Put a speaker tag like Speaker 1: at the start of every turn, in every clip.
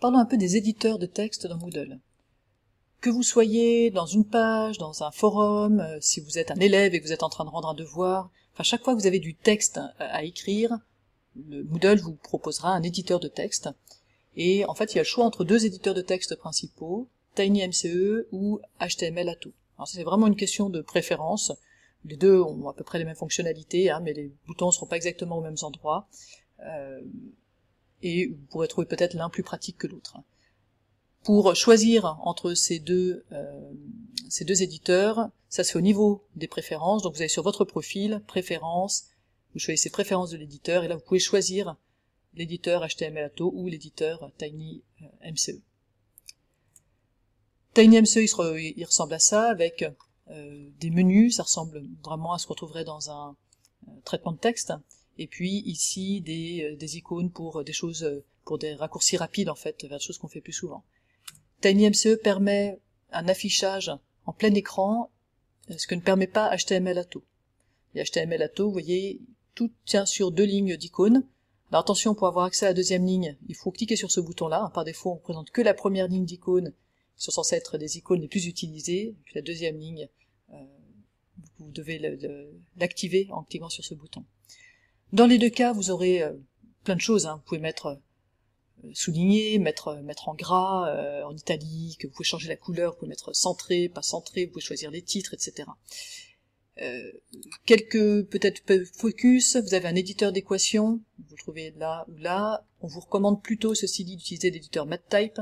Speaker 1: Parlons un peu des éditeurs de texte dans Moodle. Que vous soyez dans une page, dans un forum, euh, si vous êtes un élève et que vous êtes en train de rendre un devoir, enfin chaque fois que vous avez du texte euh, à écrire, le Moodle vous proposera un éditeur de texte. Et en fait, il y a le choix entre deux éditeurs de texte principaux, TinyMCE ou HTML Atto. Alors c'est vraiment une question de préférence. Les deux ont à peu près les mêmes fonctionnalités, hein, mais les boutons ne seront pas exactement aux mêmes endroits. Euh, et vous pourrez trouver peut-être l'un plus pratique que l'autre. Pour choisir entre ces deux, euh, ces deux éditeurs, ça se fait au niveau des préférences, donc vous allez sur votre profil, préférences, vous choisissez préférences de l'éditeur, et là vous pouvez choisir l'éditeur HTML ou l'éditeur TinyMCE. Euh, TinyMCE, il, ressemble à ça, avec euh, des menus, ça ressemble vraiment à ce qu'on trouverait dans un traitement de texte et puis ici des, euh, icônes pour euh, des choses, euh, pour des raccourcis rapides en fait, vers des choses qu'on fait plus souvent. TinyMCE permet un affichage en plein écran, ce que ne permet pas HTML Atto. Et HTML Atto, vous voyez, tout tient sur deux lignes d'icônes. Alors attention, pour avoir accès à la deuxième ligne, il faut cliquer sur ce bouton-là. Par défaut, on ne présente que la première ligne d'icônes, qui sont censées être des icônes les plus utilisées. la deuxième ligne, vous devez l'activer en cliquant sur ce bouton. Dans les deux cas, vous aurez euh, plein de choses. Hein. Vous pouvez mettre euh, souligné, mettre, euh, mettre en gras, en italique, vous pouvez changer la couleur, vous pouvez mettre centré, pas centré, vous pouvez choisir les titres, etc. quelques peut-être focus, vous avez un éditeur d'équation, vous le trouvez là ou là. On vous recommande plutôt, ceci dit, d'utiliser l'éditeur MatType.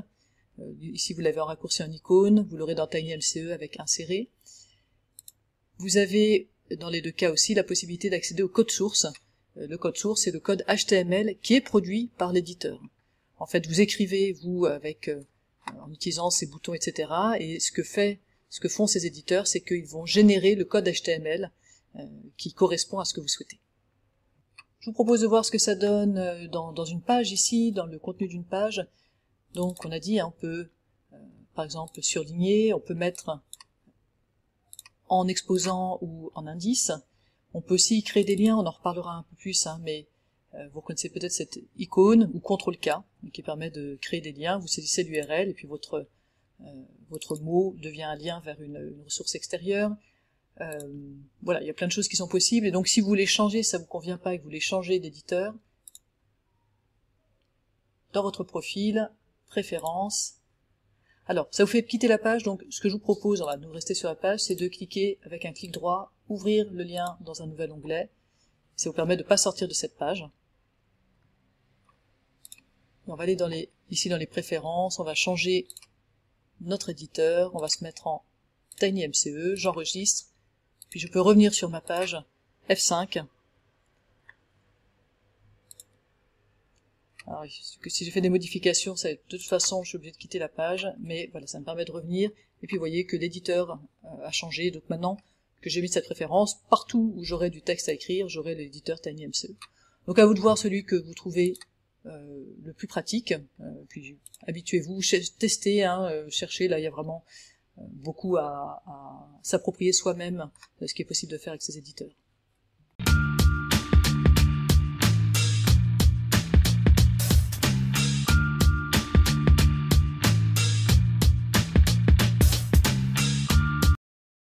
Speaker 1: ici, vous l'avez en raccourci en icône, vous l'aurez dans TinyMCE avec inséré. Vous avez, dans les deux cas aussi, la possibilité d'accéder au code source. Euh, le code source, c'est le code HTML qui est produit par l'éditeur. En fait, vous écrivez, vous, avec euh, en utilisant ces boutons, etc. Et ce que fait, ce que font ces éditeurs, c'est qu'ils vont générer le code HTML euh, qui correspond à ce que vous souhaitez. Je vous propose de voir ce que ça donne dans, dans une page ici, dans le contenu d'une page. Donc on a dit, hein, on peut par exemple surligner, on peut mettre en exposant ou en indice, on peut aussi créer des liens, on en reparlera un peu plus, hein, mais euh, vous reconnaissez peut-être cette icône ou CTRL-K qui permet de créer des liens. Vous saisissez l'URL et puis votre, euh, votre mot devient un lien vers une, ressource extérieure. Euh, voilà, il y a plein de choses qui sont possibles. Et donc si vous voulez changer, ça ne vous convient pas et que vous voulez changer d'éditeur, dans votre profil, préférences, alors, ça vous fait quitter la page, donc ce que je vous propose, nous de rester sur la page, c'est de cliquer avec un clic droit ouvrir le lien dans un nouvel onglet. Ça vous permet de ne pas sortir de cette page. on va aller ici dans les préférences, on va changer notre éditeur, on va se mettre en TinyMCE, j'enregistre, puis je peux revenir sur ma page F5. Alors, que si je fais des modifications, de toute façon, je suis obligé de quitter la page, mais voilà, ça me permet de revenir. Et puis, vous voyez que l'éditeur euh, a changé, donc maintenant, que j'ai mis cette préférence partout où j'aurai du texte à écrire, j'aurai l'éditeur TinyMCE. Donc à vous de voir celui que vous trouvez euh, le plus pratique, euh, puis habituez-vous, testez, hein, euh, cherchez, là il y a vraiment beaucoup à, s'approprier soi-même ce qui est possible de faire avec ces éditeurs.